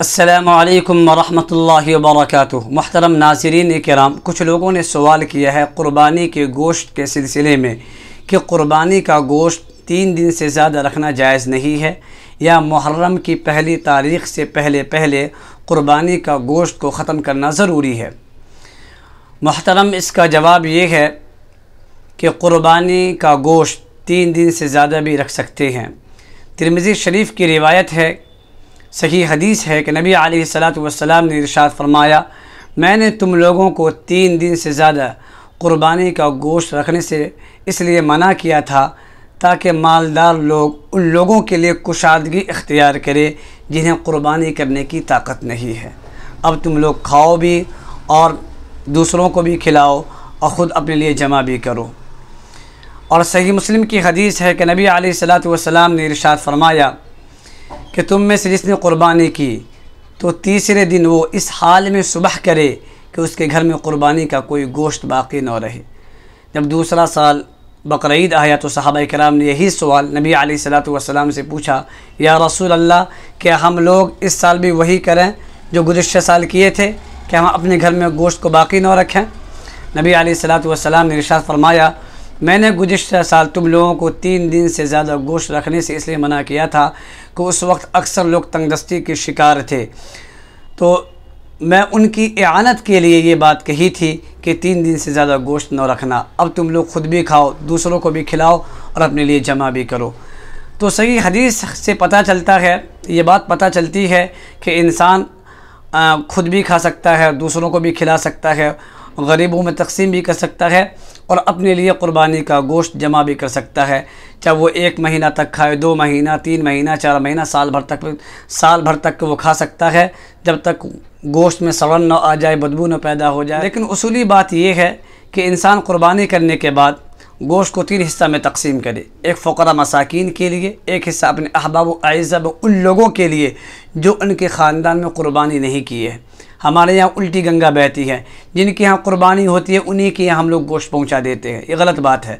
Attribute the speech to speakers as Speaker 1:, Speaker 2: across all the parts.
Speaker 1: असलकम वरहमल वर्क महतरम नाजरीन कराम कुछ लोगों ने सवाल किया है क़ुरबानी के गोश्त के सिलसिले में कि क़ुरबानी का गोश्त तीन दिन से ज़्यादा रखना जायज़ नहीं है या मुहर्रम की पहली तारीख से पहले पहले क़ुरबानी का गोश्त को ख़त्म करना ज़रूरी है महतरम इसका जवाब ये है कि क़ुरबानी का गोश्त तीन दिन से ज़्यादा भी रख सकते हैं तिरमिज़ी शरीफ की रिवायत है सही हदीस है कि नबी आलतम ने इरशाद फरमाया मैंने तुम लोगों को तीन दिन से ज़्यादा क़ुरबानी का गोश्त रखने से इसलिए मना किया था ताकि मालदार लोग उन लोगों के लिए कुशादगी इख्तियार करें जिन्हें क़ुरबानी करने की ताकत नहीं है अब तुम लोग खाओ भी और दूसरों को भी खिलाओ और ख़ुद अपने लिए जमा भी करो और सही मुस्लिम की हदीस है कि नबी आलतम ने इरशाद फरमाया कि तुम में से जिसने क़ुरबानी की तो तीसरे दिन वो इस हाल में सुबह करे कि उसके घर में क़ुरबानी का कोई गोश्त बाकी न रहे जब दूसरा साल बकर ईद आया तो सहाबा कराम ने यही सवाल नबी सलाम से पूछा या रसूल अल्लाह क्या हम लोग इस साल भी वही करें जो गुजशत साल किए थे कि हम अपने घर में गोश्त को बाकी न रखें नबी सलाम ने रिशात फरमाया मैंने गुजशत साल तुम लोगों को तीन दिन से ज़्यादा गोश्त रखने से इसलिए मना किया था कि उस वक्त अक्सर लोग तंगदस्ती के शिकार थे तो मैं उनकी एआनत के लिए ये बात कही थी कि तीन दिन से ज़्यादा गोश्त न रखना अब तुम लोग ख़ुद भी खाओ दूसरों को भी खिलाओ और अपने लिए जमा भी करो तो सही हदीस से पता चलता है ये बात पता चलती है कि इंसान ख़ुद भी खा सकता है दूसरों को भी खिला सकता है गरीबों में तकसीम भी कर सकता है और अपने लिए कुर्बानी का गोश्त जमा भी कर सकता है चाहे वो एक महीना तक खाए दो महीना तीन महीना चार महीना साल भर तक साल भर तक वो खा सकता है जब तक गोश्त में सड़न न आ जाए बदबू न पैदा हो जाए लेकिन असूली बात यह है कि इंसान क़ुरबानी करने के बाद गोश्त को तीन हिस्सा में तकसीम करें एक फ़करा मसाकिन के लिए एक हिस्सा अपने अहबाब अज़ब उन लोगों के लिए जो उनके ख़ानदान में क़ुरबानी नहीं की है हमारे यहाँ उल्टी गंगा बहती है जिनके यहाँ क़ुरबानी होती है उन्हीं के यहाँ हम लोग गोश्त पहुँचा देते हैं ये गलत बात है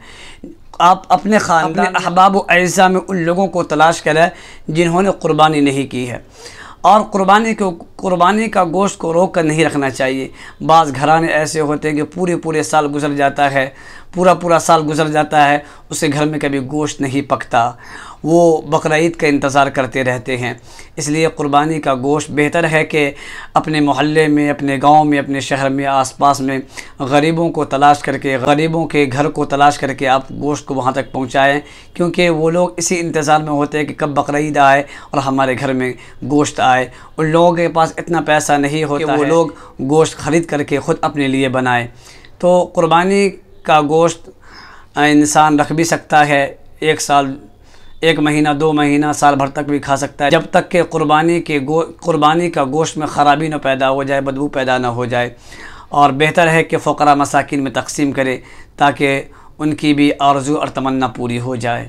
Speaker 1: आप अपने खान अहबाब अज़ा में उन लोगों को तलाश करें जिन्होंने क़ुरबानी नहीं की है और क़ुरबानी के कुर्बानी का गोश्त को रोक कर नहीं रखना चाहिए बाज़ घराने ऐसे होते हैं कि पूरे पूरे साल गुजर जाता है पूरा पूरा साल गुजर जाता है उसके घर में कभी गोश्त नहीं पकता वो बकर का इंतज़ार करते रहते हैं इसलिए क़ुरबानी का गोश्त बेहतर है कि अपने मोहल्ले में अपने गांव में अपने शहर में आसपास में गरीबों को तलाश करके गरीबों के घर को तलाश करके आप गोश्त को वहाँ तक पहुँचाएँ क्योंकि वो लोग इसी इंतज़ार में होते हैं कि कब बकर आए और हमारे घर में गोश्त आए उन लोगों के पास पास इतना पैसा नहीं होता वो लोग गोश्त ख़रीद करके ख़ुद अपने लिए बनाए तो क़ुरबानी का गोश्त इंसान रख भी सकता है एक साल एक महीना दो महीना साल भर तक भी खा सकता है जब तक कि कुर्बानी के गो कुर्बानी का गोश्त में ख़राबी ना पैदा हो जाए बदबू पैदा ना हो जाए और बेहतर है कि फ़करा मसाकिन में तकसीम करें ताकि उनकी भी आरजू और तमन्ना पूरी हो जाए